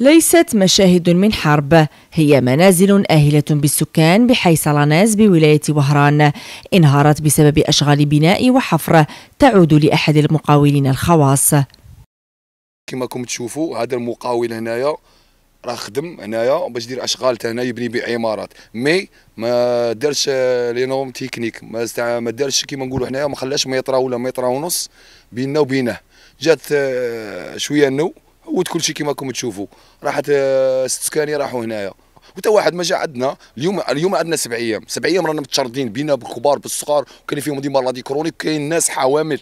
ليست مشاهد من حرب هي منازل آهلة بالسكان بحيث لاناز بولاية وهران انهارت بسبب أشغال بناء وحفر تعود لأحد المقاولين الخواص كما راكم تشوفوا هذا المقاول هنايا راه خدم هنايا باش يدير اشغال تاع هنا يبني بعمارات عمارات مي ما دارش لي نورم تكنيك ما ما دارش كيما نقولوا حنايا ما خلاش متر ولا متر ونص بيننا وبينه جات آه، شويه نو عود كلشي كما راكم تشوفوا راحت آه، ست سكاني راحوا هنايا وتا واحد ما جا عندنا اليوم اليوم عندنا سبع ايام سبع ايام رانا متشردين بينا بالكبار بالصغار وكاين فيهم ديما مرضى كرونيك كاين ناس حوامل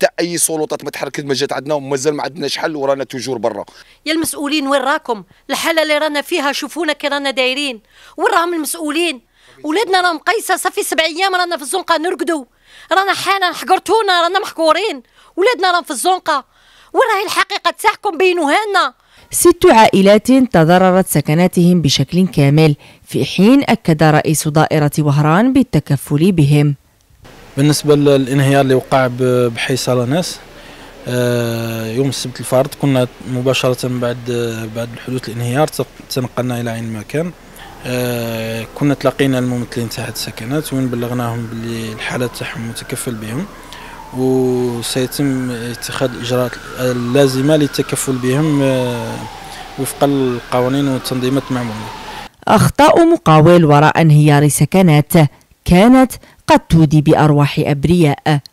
تا اي سلطات ما تحركت ما جات عندنا ومازال ما عندناش حل ورانا توجور برا يا المسؤولين وين راكم الحاله اللي رانا فيها شوفونا كي رانا دايرين وين راهم المسؤولين ولادنا راهم قيسه صافي سبع ايام رانا في الزنقه نرقدوا رانا حانا حقرتونا رانا محقورين ولادنا راهم في الزنقه وراهي الحقيقه تاعكم بينوها لنا ست عائلات تضررت سكناتهم بشكل كامل في حين أكد رئيس دائرة وهران بالتكفل بهم بالنسبة للانهيار اللي وقع بحي ناس آه، يوم السبت الفارط كنا مباشرة بعد بعد حدوث الانهيار تنقلنا إلى عين المكان آه، كنا تلاقينا الممثلين تحت السكنات وين بلغناهم باللي الحالات تاعهم متكفل بهم وسيتم اتخاذ الاجراءات اللازمه للتكفل بهم آه، وفق القوانين والتنظيمات المعموله اخطاء مقاول وراء انهيار سكنات كانت قد تودي بارواح ابرياء